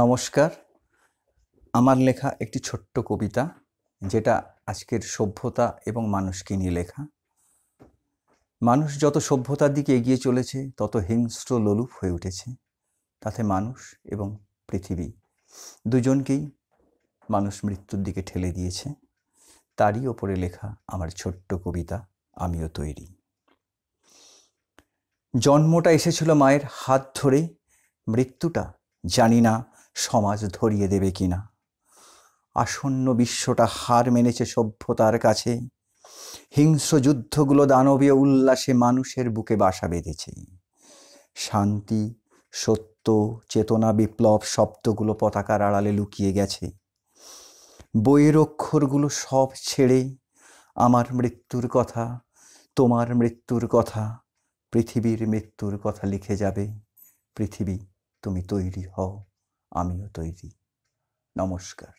নমস্কার আমার লেখা একটি ছোট্ট কবিতা যেটা আজকের সভ্যতা এবং মানুষকে নিয়ে লেখা মানুষ যত সভ্যতার দিকে এগিয়ে চলেছে তত হিংস্র লোলুপ হয়ে উঠেছে তাতে মানুষ এবং পৃথিবী দুজনকেই মানুষ মৃত্যুর দিকে ঠেলে দিয়েছে তারই ওপরে লেখা আমার ছোট্ট কবিতা আমিও তৈরি জন্মটা এসেছিল মায়ের হাত ধরে মৃত্যুটা জানি না সমাজ ধরিয়ে দেবে কিনা আসন্ন বিশ্বটা হার মেনেছে সভ্যতার কাছে হিংস্র যুদ্ধগুলো দানবীয় উল্লাসে মানুষের বুকে বাসা বেঁধেছে শান্তি সত্য চেতনা বিপ্লব শব্দগুলো পতাকার আড়ালে লুকিয়ে গেছে বইয়ের অক্ষরগুলো সব ছেড়ে আমার মৃত্যুর কথা তোমার মৃত্যুর কথা পৃথিবীর মৃত্যুর কথা লিখে যাবে পৃথিবী তুমি তৈরি হও আমিও তৈরি নমস্কার